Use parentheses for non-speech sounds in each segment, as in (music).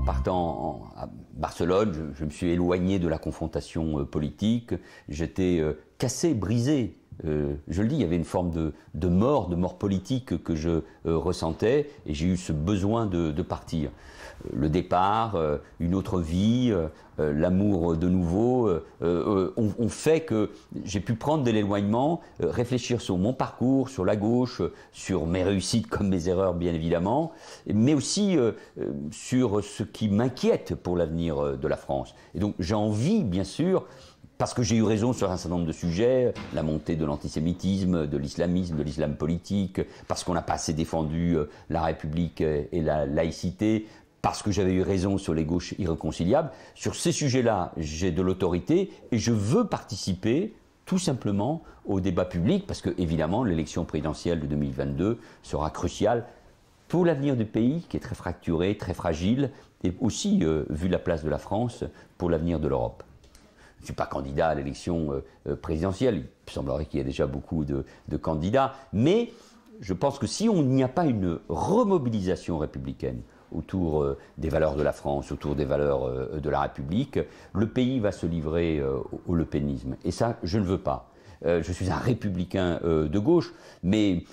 en partant à Barcelone, je, me suis éloigné de la confrontation euh, politique, j'étais euh, cassé, brisé euh, je le dis, il y avait une forme de, mort, de mort politique que je euh, ressentais, et j'ai eu ce besoin de, partir. Euh, le départ, une autre vie, l'amour de nouveau, ont fait que j'ai pu prendre de l'éloignement, réfléchir sur mon parcours, sur la gauche, sur mes réussites comme mes erreurs, bien évidemment, mais aussi sur ce qui m'inquiète pour l'avenir de la France. Et donc j'ai envie, bien sûr, parce que j'ai eu raison sur un certain nombre de sujets, la montée de l'antisémitisme, de l'islamisme, de l'islam politique, parce qu'on n'a pas assez défendu euh, la République et la laïcité, parce que j'avais eu raison sur les gauches irréconciliables. Sur ces sujets-là, j'ai de l'autorité et je veux participer tout simplement au débat public, parce que évidemment l'élection présidentielle de 2022 sera cruciale pour l'avenir du pays, qui est très fracturé, très fragile, et aussi, euh, vu la place de la France, pour l'avenir de l'Europe. Je ne suis pas candidat à l'élection euh, euh, présidentielle, il semblerait qu'il y ait déjà beaucoup de, candidats, mais je pense que si on n'y a pas une remobilisation républicaine autour euh, des valeurs de la France, autour des valeurs de la République, le pays va se livrer au, au lepénisme. Et ça, je ne veux pas. Euh, je suis un républicain euh, de gauche, mais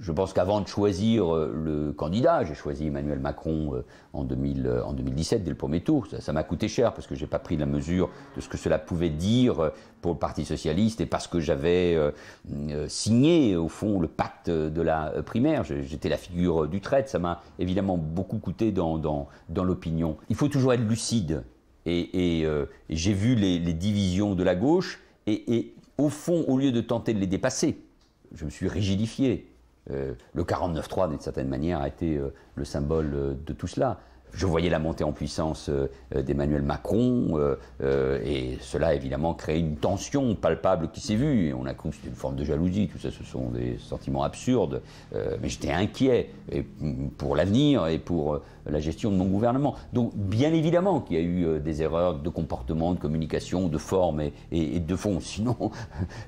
je pense qu'avant de choisir euh, le candidat, j'ai choisi Emmanuel Macron en, 2000, en 2017, dès le premier tour, ça m'a coûté cher parce que j'ai pas pris la mesure de ce que cela pouvait dire pour le Parti socialiste et parce que j'avais signé au fond le pacte de la primaire. J'étais la figure du trait ça m'a évidemment beaucoup coûté dans, dans, l'opinion. Il faut toujours être lucide et, j'ai vu les, les, divisions de la gauche et, et au fond, au lieu de tenter de les dépasser, je me suis rigidifié. Euh, le 49-3, d'une certaine manière, a été euh, le symbole euh, de tout cela je voyais la montée en puissance euh, euh, d'Emmanuel Macron, euh, et cela a évidemment créé une tension palpable qui s'est vue. on a cru que c'était une forme de jalousie, tout ça, ce sont des sentiments absurdes. mais j'étais inquiet pour l'avenir et pour la gestion de mon gouvernement. Donc, bien évidemment qu'il y a eu des erreurs de comportement, de communication, de forme et, de fond. (laughs) Sinon,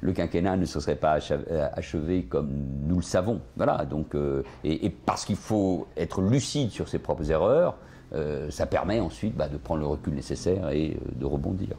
le quinquennat ne se serait pas achevé comme nous le savons. Voilà. Donc, et parce qu'il faut être lucide sur ses propres erreurs. Euh, ça permet ensuite bah, de prendre le recul nécessaire et euh, de rebondir.